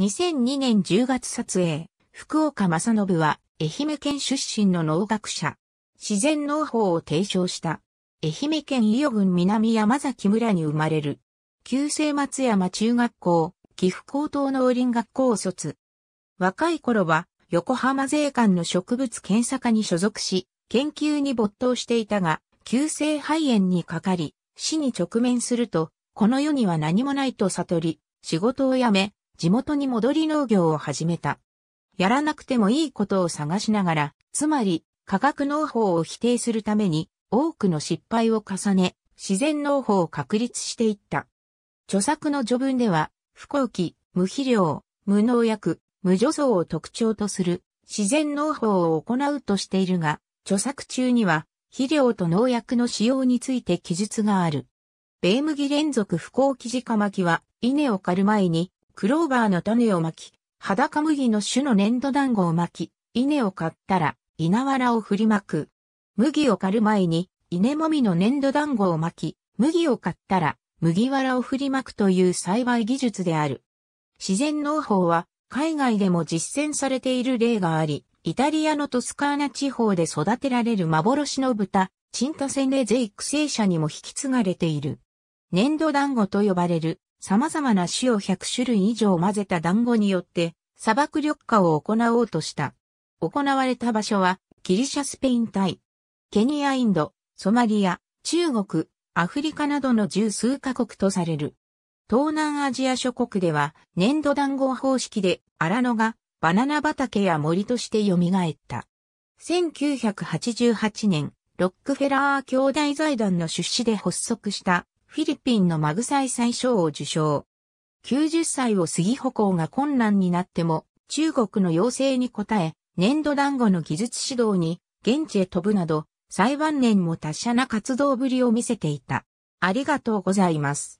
2002年10月撮影、福岡正信は愛媛県出身の農学者。自然農法を提唱した。愛媛県伊予郡南山崎村に生まれる。旧制松山中学校、岐阜高等農林学校を卒。若い頃は横浜税関の植物検査科に所属し、研究に没頭していたが、急性肺炎にかかり、死に直面すると、この世には何もないと悟り、仕事を辞め、地元に戻り農業を始めた。やらなくてもいいことを探しながら、つまり、科学農法を否定するために、多くの失敗を重ね、自然農法を確立していった。著作の序文では、不幸期、無肥料、無農薬、無除草を特徴とする自然農法を行うとしているが、著作中には肥料と農薬の使用について記述がある。米麦連続不幸記事カマキは稲を刈る前にクローバーの種を巻き、裸麦の種の粘土団子を巻き、稲を刈ったら、稲わらを振りまく。麦を刈る前に、稲もみの粘土団子を巻き、麦を刈ったら、麦わらを振りまくという栽培技術である。自然農法は、海外でも実践されている例があり、イタリアのトスカーナ地方で育てられる幻の豚、チンタセネゼ育成者にも引き継がれている。粘土団子と呼ばれる様々な種を100種類以上混ぜた団子によって砂漠緑化を行おうとした。行われた場所はギリシャスペイン対ケニアインド、ソマリア、中国、アフリカなどの十数カ国とされる。東南アジア諸国では粘土団子方式で荒野がバナナ畑や森として蘇った。1988年、ロックフェラー兄弟財団の出資で発足したフィリピンのマグサイ最賞を受賞。90歳を過ぎ歩行が困難になっても、中国の要請に応え、粘土団子の技術指導に、現地へ飛ぶなど、最晩年も達者な活動ぶりを見せていた。ありがとうございます。